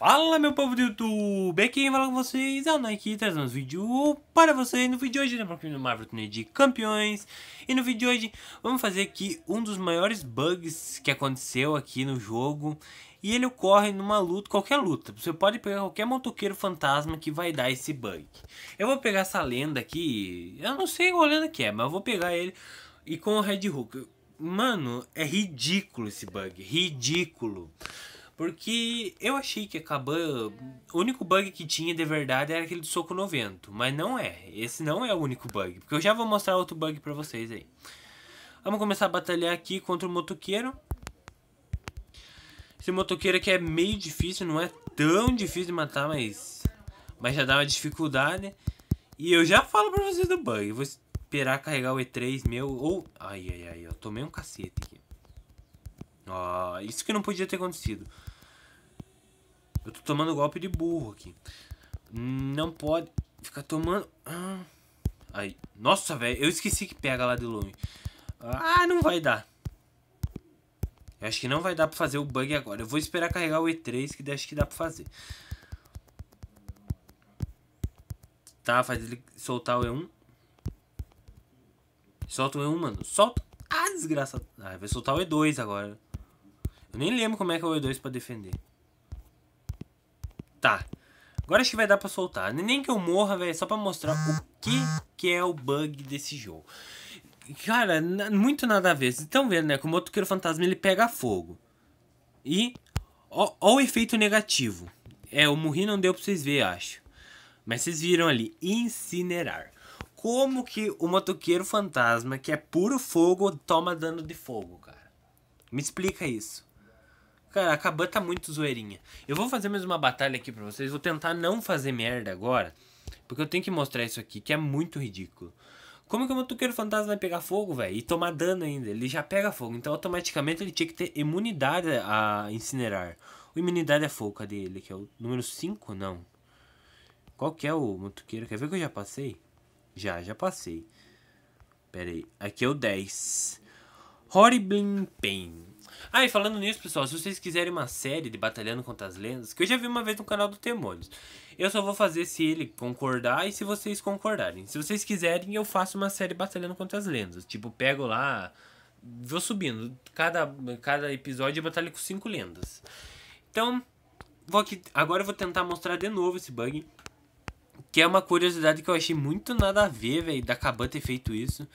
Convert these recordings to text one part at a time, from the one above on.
Fala meu povo do YouTube, aqui fala com vocês, é o Nike trazendo um vídeo para vocês No vídeo de hoje, estamos né, aqui no Marvel Turnê de Campeões E no vídeo de hoje, vamos fazer aqui um dos maiores bugs que aconteceu aqui no jogo E ele ocorre numa luta, qualquer luta Você pode pegar qualquer motoqueiro fantasma que vai dar esse bug Eu vou pegar essa lenda aqui, eu não sei qual lenda que é, mas eu vou pegar ele E com o Red Hulk Mano, é ridículo esse bug, ridículo porque eu achei que acabou. O único bug que tinha de verdade era aquele do soco 90. Mas não é. Esse não é o único bug. Porque eu já vou mostrar outro bug pra vocês aí. Vamos começar a batalhar aqui contra o motoqueiro. Esse motoqueiro aqui é meio difícil. Não é tão difícil de matar, mas... Mas já dá uma dificuldade. E eu já falo pra vocês do bug. Eu vou esperar carregar o E3 meu. Ou... Ai, ai, ai. Eu tomei um cacete aqui. Ó, isso que não podia ter acontecido. Eu tô tomando golpe de burro aqui. Não pode ficar tomando... Ah. Aí. Nossa, velho. Eu esqueci que pega lá de longe. Ah, não vai dar. Eu acho que não vai dar pra fazer o bug agora. Eu vou esperar carregar o E3, que acho que dá pra fazer. Tá, faz ele soltar o E1. Solta o E1, mano. Solta. Ah, desgraça. Ah, vai soltar o E2 agora. Eu nem lembro como é que é o E2 pra defender. Tá. Agora acho que vai dar pra soltar. Nem que eu morra, velho, é só pra mostrar o que, que é o bug desse jogo. Cara, muito nada a ver. Vocês estão vendo, né? Que o motoqueiro fantasma, ele pega fogo. E... Ó, ó o efeito negativo. É, eu morri não deu pra vocês verem, acho. Mas vocês viram ali. Incinerar como que o motoqueiro fantasma, que é puro fogo, toma dano de fogo, cara? Me explica isso. Cara, a Kaban tá muito zoeirinha. Eu vou fazer mais uma batalha aqui pra vocês. Vou tentar não fazer merda agora. Porque eu tenho que mostrar isso aqui, que é muito ridículo. Como que o motoqueiro fantasma vai pegar fogo, velho? E tomar dano ainda. Ele já pega fogo. Então, automaticamente, ele tinha que ter imunidade a incinerar. O imunidade é fogo. Cadê ele? Que é o número 5? Não. Qual que é o motoqueiro? Quer ver que eu já passei? Já, já passei. Pera aí. Aqui é o 10. Horribling Pain. Ah, e falando nisso, pessoal, se vocês quiserem uma série de Batalhando contra as Lendas, que eu já vi uma vez no canal do Temores, eu só vou fazer se ele concordar e se vocês concordarem. Se vocês quiserem, eu faço uma série Batalhando contra as Lendas. Tipo, pego lá, vou subindo. Cada, cada episódio eu batalho com cinco lendas. Então, vou aqui, agora eu vou tentar mostrar de novo esse bug. Que é uma curiosidade que eu achei muito nada a ver, velho, da Kaban ter feito isso.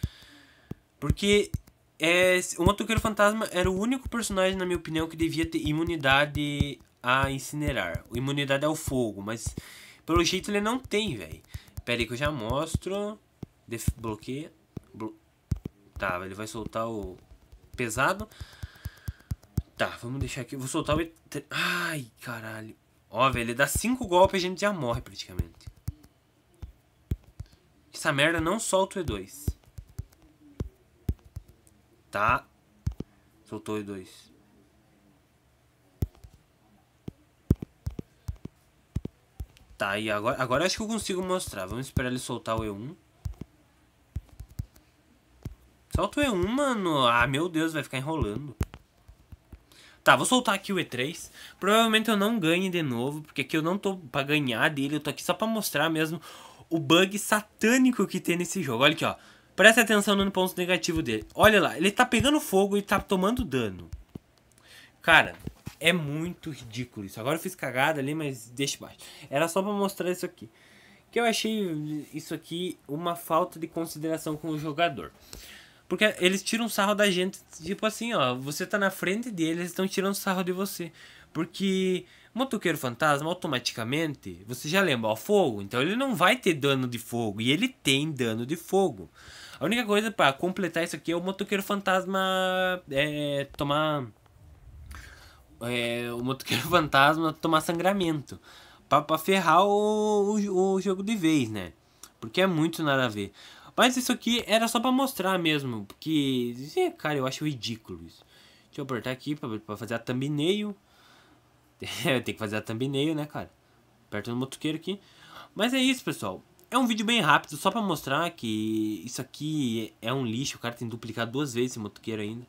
Porque é, o motoqueiro fantasma era o único personagem, na minha opinião, que devia ter imunidade a incinerar. imunidade ao fogo, mas pelo jeito ele não tem, velho. Pera aí que eu já mostro. desbloqueia. Blo tá, ele vai soltar o pesado. Tá, vamos deixar aqui. vou soltar o... Ai, caralho. Ó, velho, ele dá 5 golpes e a gente já morre praticamente. Essa merda não solta o E2 tá? Soltou os dois. Tá, e agora, agora acho que eu consigo mostrar. Vamos esperar ele soltar o E1. Solta o E1, mano. Ah, meu Deus, vai ficar enrolando. Tá, vou soltar aqui o E3. Provavelmente eu não ganhe de novo, porque aqui eu não tô pra ganhar dele. Eu tô aqui só pra mostrar mesmo o bug satânico que tem nesse jogo. Olha aqui, ó. Presta atenção no ponto negativo dele. Olha lá, ele tá pegando fogo e tá tomando dano. Cara, é muito ridículo isso. Agora eu fiz cagada ali, mas deixa baixo. Era só pra mostrar isso aqui. Que eu achei isso aqui uma falta de consideração com o jogador. Porque eles tiram sarro da gente, tipo assim, ó. Você tá na frente deles, eles estão tirando sarro de você. Porque motoqueiro fantasma, automaticamente, você já lembra, o fogo. Então ele não vai ter dano de fogo. E ele tem dano de fogo. A única coisa para completar isso aqui é o motoqueiro fantasma é, tomar. É, o motoqueiro fantasma tomar sangramento. Pra, pra ferrar o, o, o jogo de vez, né? Porque é muito nada a ver. Mas isso aqui era só pra mostrar mesmo. Porque, cara, eu acho ridículo isso. Deixa eu apertar aqui pra, pra fazer a thumbnail. tem que fazer a thumbnail, né, cara? Aperta no motoqueiro aqui. Mas é isso, pessoal. É um vídeo bem rápido, só pra mostrar que isso aqui é um lixo. O cara tem duplicado duas vezes esse motoqueiro ainda.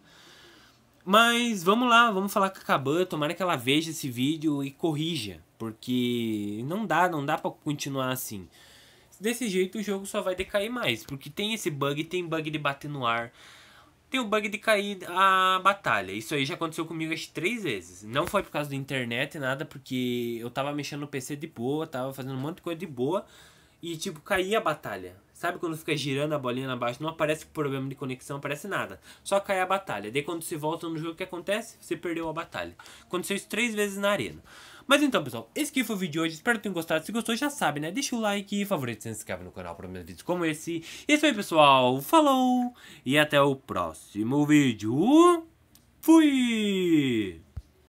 Mas vamos lá, vamos falar com a Kaban, tomara que ela veja esse vídeo e corrija, porque não dá, não dá para continuar assim. Desse jeito o jogo só vai decair mais, porque tem esse bug, tem bug de bater no ar, tem o bug de cair a batalha. Isso aí já aconteceu comigo acho três vezes. Não foi por causa da internet, nada, porque eu tava mexendo no PC de boa, tava fazendo um monte de coisa de boa, e tipo cair a batalha. Sabe quando fica girando a bolinha na baixo não aparece problema de conexão, aparece nada. Só cai a batalha. Daí quando se volta no jogo, o que acontece? Você perdeu a batalha. Aconteceu isso três vezes na arena. Mas então, pessoal, esse aqui foi o vídeo de hoje. Espero que tenham gostado. Se gostou, já sabe, né? Deixa o like, favorito, se inscreve no canal para mais vídeos como esse. E isso aí, pessoal. Falou! E até o próximo vídeo. Fui!